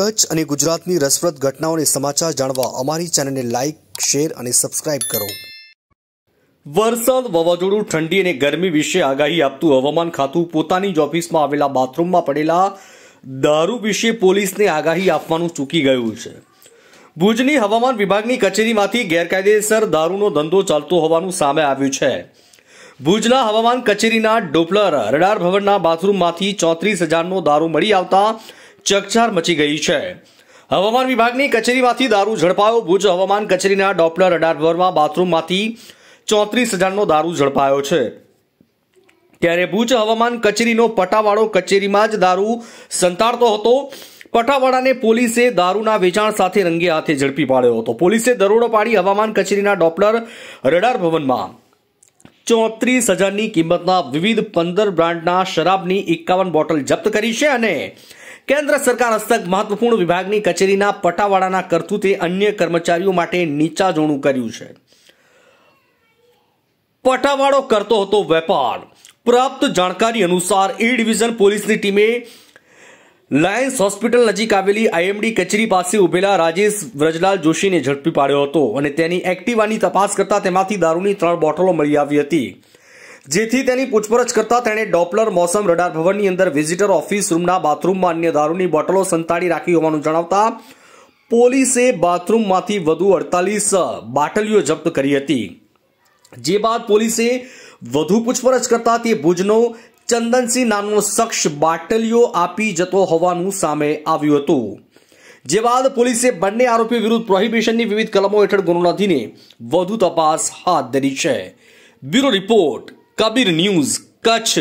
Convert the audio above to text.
કચ્છ અને ગુજરાતની રસપ્રદ ઘટનાઓને સમાચાર જાણવા અમારી ચેનલને લાઇક શેર અને સબસ્ક્રાઇબ કરો વરસાદ વાવાઝોડું ઠંડી અને ગરમી વિશે આગાહી આપતું હવામાન ખાતું પોતાની જ ઓફિસમાં આવેલા બાથરૂમમાં પડેલા દારૂ વિશે પોલીસને આગાહી આપવાનું ચૂકી ગયું છે ભુજની હવામાન વિભાગની કચેરીમાંથી ગેરકાયદેસર દારૂનો ધંધો ચાલતો હોવાનું સામે આવ્યું છે ભુજના હવામાન કચેરીના ડોપલર રડાર ભવનના બાથરૂમમાંથી ચોત્રીસ હજારનો દારૂ મળી આવતા ચકચાર મચી ગઈ છે હવામાન વિભાગની કચેરીમાંથી દારૂ ઝડપાયો ભુજ હવામાન કચેરીના ડોપલર રડારમાં બાથરૂમમાંથી ચોત્રીસ હજારનો દારૂ ઝડપાયો છે ત્યારે ભુજ હવામાન કચેરીનો પટાવાળો કચેરીમાં જ દારૂ સંતાડતો હતો પટાવાળાને પોલીસે દારૂના વેચાણ સાથે રંગે હાથે ઝડપી પાડ્યો હતો પોલીસે દરોડો પાડી હવામાન કચેરીના ડોપલર રડાર ભવનમાં ચોત્રીસ હજારની કિંમતના વિવિધ પંદર બ્રાન્ડના શરાબની એકાવન બોટલ જપ્ત કરી છે અને કેન્દ્ર સરકાર હસ્તક મહત્વપૂર્ણ વિભાગની કચેરીના પટાવાળાના કરતૂતે અન્ય કર્મચારીઓ માટે નીચા જોણું કર્યું છે પટાવાળો કરતો હતો વેપાર પ્રાપ્ત જાણકારી અનુસાર એ ડિવિઝન પોલીસની ટીમે લાયન્સ હોસ્પિટલ નજીક આવેલી આઈએમડી કચેરી પાસે ઉભેલા રાજેશ વ્રજલાલ જોશીને ઝડપી પાડ્યો હતો અને તેની એક્ટિવાની તપાસ કરતા તેમાંથી દારૂની ત્રણ બોટલો મળી આવી હતી જેથી તેની પૂછપરછ કરતા તેણે ડોપલર મોસમ રડાર ભવનની અંદર વિઝિટર ઓફિસ રૂમના બાથરૂમમાં અન્ય દારૂની બોટલો સંતાડી રાખી હોવાનું જણાવતા પોલીસે બાથરૂમમાંથી વધુ અડતાલીસ બાટલીઓ જપ્ત કરી હતી જે બાદ પોલીસે વધુ પૂછપરછ કરતા તે ભુજનો ચંદનસિંહ નામનો શખ્સ બાટલીઓ આપી જતો હોવાનું સામે આવ્યું હતું જે બાદ પોલીસે બંને આરોપી વિરુદ્ધ પ્રોહિબિશનની વિવિધ કલમો હેઠળ ગુનો નોંધીને વધુ તપાસ હાથ ધરી છે bureau report Kabir news Kutch